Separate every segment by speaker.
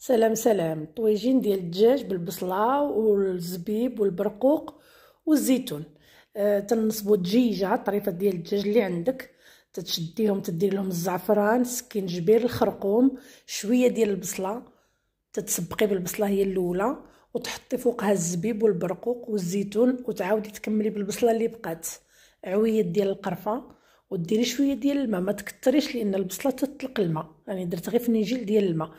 Speaker 1: سلام سلام طويجين ديال الدجاج بالبصله والزبيب والبرقوق والزيتون آه تنصبوا دجيجه طريفه ديال الدجاج اللي عندك تتشديهم تدير لهم الزعفران سكينجبير الخرقوم شويه ديال البصله تتسبقي بالبصله هي الاولى وتحطي فوقها الزبيب والبرقوق والزيتون وتعاودي تكملي بالبصله اللي بقات عويد ديال القرفه وديري شويه ديال الماء ما تكثريش لان البصله تطلق الماء يعني درت غير فنجيل ديال الماء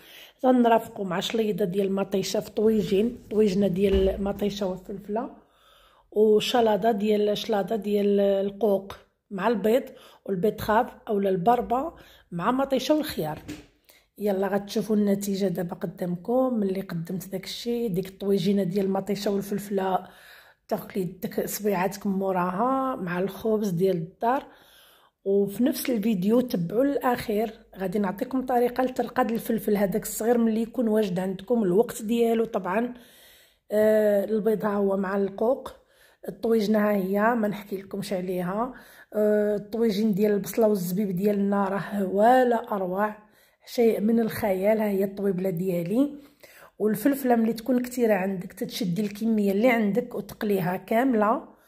Speaker 1: غنرافقو مع شليضه ديال المطيشه في طويجين طويجنه ديال المطيشه والفلفله وشلاضه ديال شلاضه ديال القوق مع البيض والبيتخاف اولا البربه مع مطيشه والخيار يلا غتشوفوا النتيجه دابا قدامكم ملي قدمت داكشي ديك الطويجينه ديال المطيشه والفلفله تاخلي ديك صبيعاتك موراها مع الخبز ديال الدار وفي نفس الفيديو تبعوا الاخير غادي نعطيكم طريقه لترقد الفلفل هذاك الصغير ملي يكون واجد عندكم الوقت ديالو طبعا آه البيض ها هو مع القوق الطويجنه ها هي ما نحكي لكمش عليها آه الطويجين ديال البصله والزبيب ديالنا راه ولا اروع شيء من الخيال ها هي الطويبله ديالي والفلفله ملي تكون كثيره عندك تتشدي الكميه اللي عندك وتقليها كامله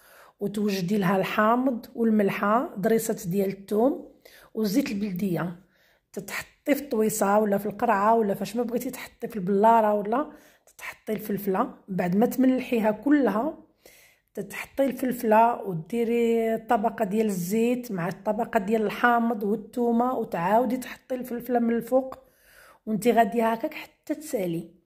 Speaker 1: وتوجدي لها الحامض والملحه دريسه ديال الثوم والزيت البلديه تتحطي في الطويصه ولا في القرعه ولا فاش ما بغيتي تحطي في البلاره ولا تحطي الفلفله بعد ما تملحيها كلها تتحطي الفلفله وديري طبقه ديال الزيت مع الطبقه ديال الحامض والثومه وتعاودي تحطي الفلفله من الفوق وانتي غادي هكاك حتى تسالي